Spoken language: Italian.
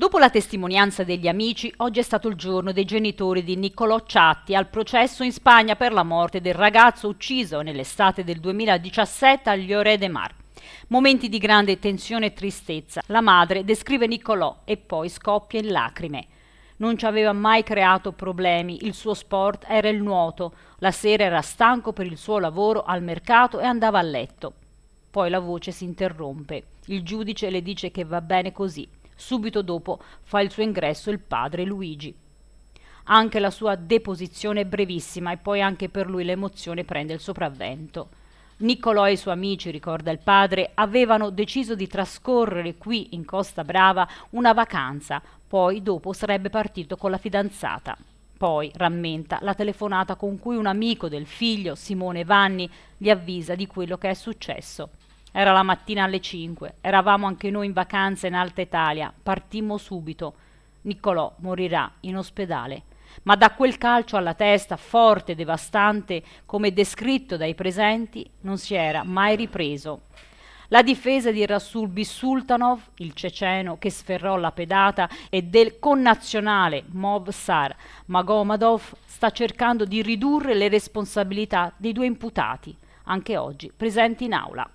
Dopo la testimonianza degli amici, oggi è stato il giorno dei genitori di Niccolò Ciatti al processo in Spagna per la morte del ragazzo ucciso nell'estate del 2017 agli Ore de Mar. Momenti di grande tensione e tristezza. La madre descrive Niccolò e poi scoppia in lacrime. Non ci aveva mai creato problemi, il suo sport era il nuoto, la sera era stanco per il suo lavoro al mercato e andava a letto. Poi la voce si interrompe. Il giudice le dice che va bene così. Subito dopo fa il suo ingresso il padre Luigi. Anche la sua deposizione è brevissima e poi anche per lui l'emozione prende il sopravvento. Niccolò e i suoi amici, ricorda il padre, avevano deciso di trascorrere qui in Costa Brava una vacanza, poi dopo sarebbe partito con la fidanzata. Poi rammenta la telefonata con cui un amico del figlio, Simone Vanni, gli avvisa di quello che è successo. Era la mattina alle 5, eravamo anche noi in vacanza in Alta Italia, partimmo subito. Niccolò morirà in ospedale. Ma da quel calcio alla testa, forte e devastante, come descritto dai presenti, non si era mai ripreso. La difesa di Rasul Bisultanov, il ceceno che sferrò la pedata, e del connazionale Movsar Magomadov sta cercando di ridurre le responsabilità dei due imputati, anche oggi presenti in aula.